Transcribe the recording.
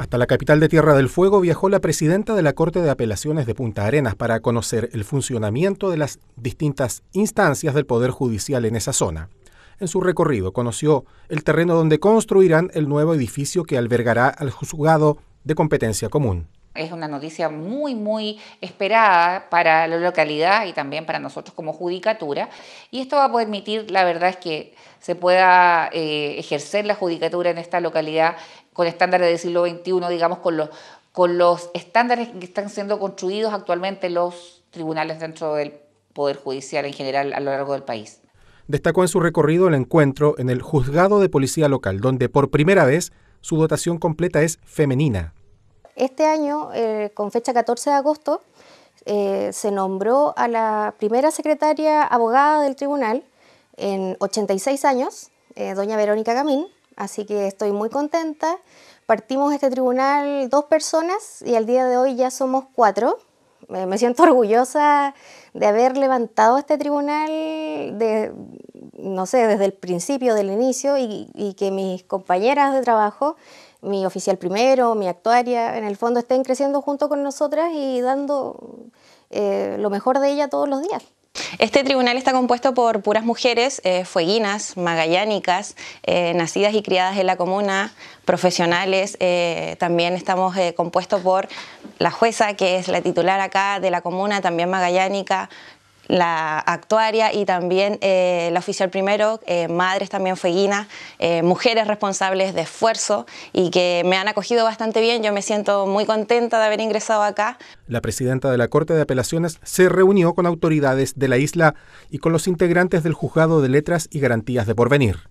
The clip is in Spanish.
Hasta la capital de Tierra del Fuego viajó la presidenta de la Corte de Apelaciones de Punta Arenas para conocer el funcionamiento de las distintas instancias del Poder Judicial en esa zona. En su recorrido conoció el terreno donde construirán el nuevo edificio que albergará al juzgado de competencia común. Es una noticia muy, muy esperada para la localidad y también para nosotros como judicatura. Y esto va a permitir, la verdad es que se pueda eh, ejercer la judicatura en esta localidad con estándares del siglo XXI, digamos, con los, con los estándares que están siendo construidos actualmente los tribunales dentro del Poder Judicial en general a lo largo del país. Destacó en su recorrido el encuentro en el Juzgado de Policía Local, donde por primera vez su dotación completa es femenina. Este año, eh, con fecha 14 de agosto, eh, se nombró a la primera secretaria abogada del tribunal en 86 años, eh, doña Verónica Gamín, así que estoy muy contenta. Partimos de este tribunal dos personas y al día de hoy ya somos cuatro. me siento orgullosa de haber levantado este tribunal de, no sé, desde el principio, del inicio, y, que mis compañeras de trabajo, mi oficial primero, mi actuaria, en el fondo estén creciendo junto con nosotras y dando eh, lo mejor de ella todos los días. Este tribunal está compuesto por puras mujeres, eh, fueguinas, magallánicas, eh, nacidas y criadas en la comuna, profesionales. también estamos compuestos por la jueza, que es la titular acá de la comuna, también magallánica, la actuaria y también eh, la oficial primero, eh, madres también fueguinas, eh, mujeres responsables de esfuerzo y que me han acogido bastante bien. Yo me siento muy contenta de haber ingresado acá. La presidenta de la Corte de Apelaciones se reunió con autoridades de la isla y con los integrantes del Juzgado de Letras y Garantías de Porvenir.